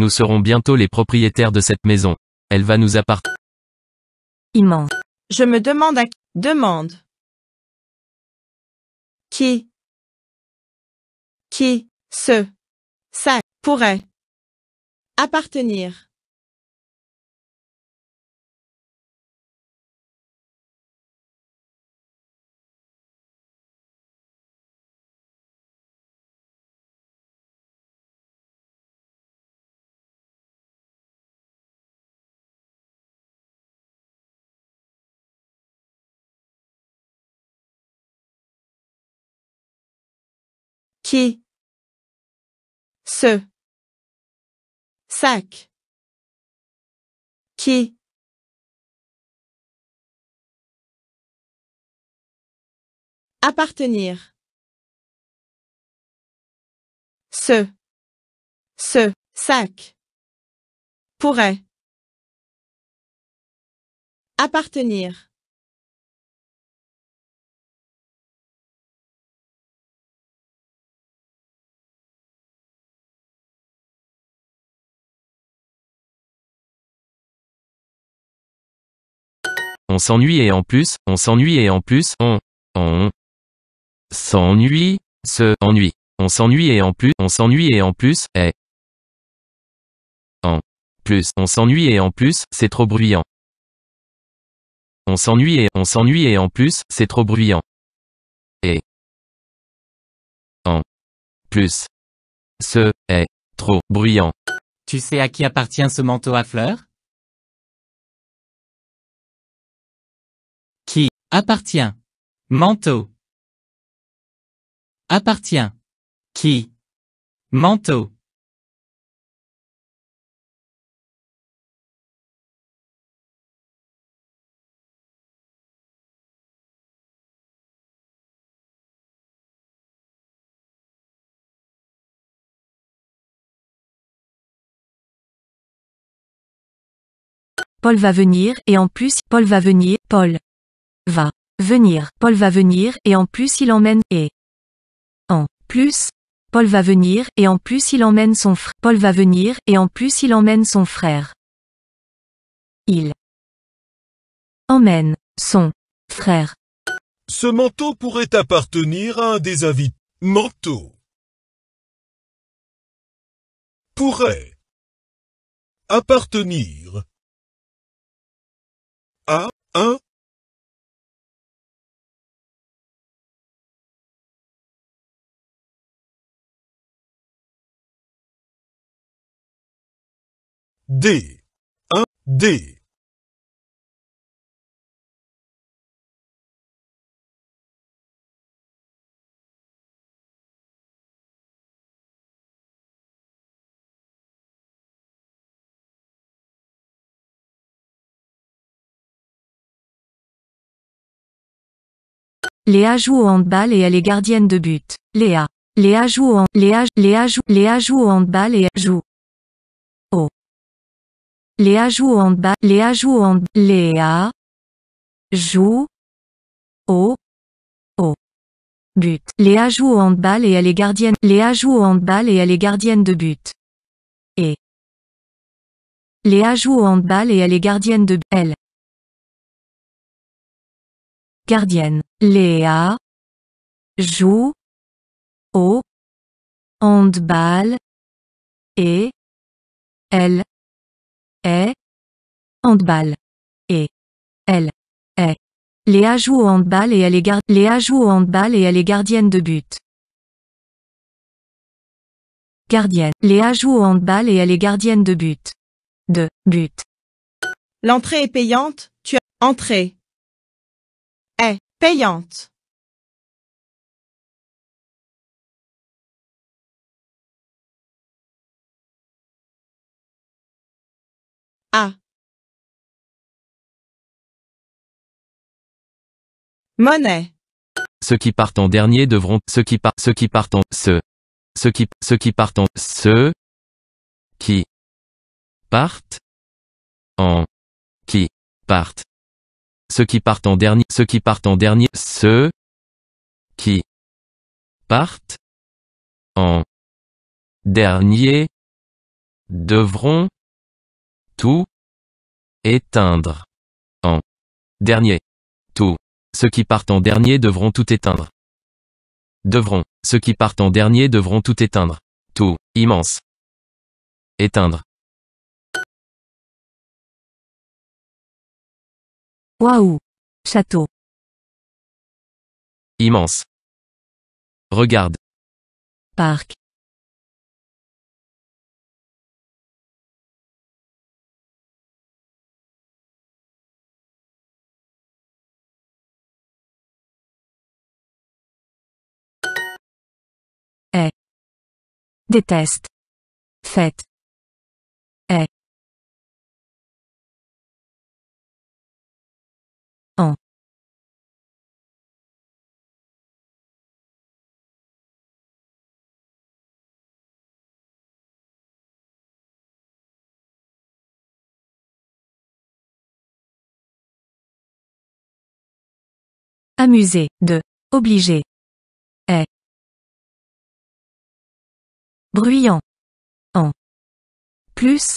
Nous serons bientôt les propriétaires de cette maison. Elle va nous appartenir. Immense. Je me demande à qui. Demande. Qui Qui Ce... ça pourrait appartenir qui ce sac qui appartenir ce ce sac pourrait appartenir On s'ennuie et en plus, on s'ennuie et en plus, on, on s'ennuie, se ennuie, on s'ennuie et en plus, on s'ennuie et en plus, et en plus, on s'ennuie et en plus, c'est trop bruyant. On s'ennuie et on s'ennuie et en plus, c'est trop bruyant. Et en plus, ce est trop bruyant. Tu sais à qui appartient ce manteau à fleurs Appartient. Manteau. Appartient. Qui Manteau. Paul va venir, et en plus, Paul va venir, Paul va venir. Paul va venir et en plus il emmène et en plus Paul va venir et en plus il emmène son frère. Paul va venir et en plus il emmène son frère. Il emmène son frère. Ce manteau pourrait appartenir à un des invités. Manteau. Pourrait appartenir D. 1 D. Léa joue au handball et elle est gardienne de but. Léa. Léa joue au, Léa, Léa joue, Léa joue au handball et joue. Léa joue au handball. Léa joue au Léa joue au au but. Léa joue au handball et elle est gardienne. Léa joue au handball et elle est gardienne de but. Et Léa joue au handball et elle est gardienne de elle. Gardienne. Léa joue au handball et elle est handball et elle est Léa joue au handball et elle est et elle est gardienne de but. Gardienne. Léa joue au handball et elle est gardienne de but. De but. L'entrée est payante, tu as entrée est payante. A. Monnaie. Ceux qui partent en dernier devront, ceux qui partent, ceux qui partent en, ceux, ceux qui, ceux qui partent en, ceux, qui partent en, qui partent, ceux qui partent en dernier, ceux qui partent en dernier, ceux, qui partent en dernier devront tout éteindre en dernier. Tout. Ceux qui partent en dernier devront tout éteindre. Devront. Ceux qui partent en dernier devront tout éteindre. Tout. Immense. Éteindre. Waouh. Château. Immense. Regarde. Parc. Déteste. Fête. Est. En. Amuser, de, obliger. bruyant. En plus,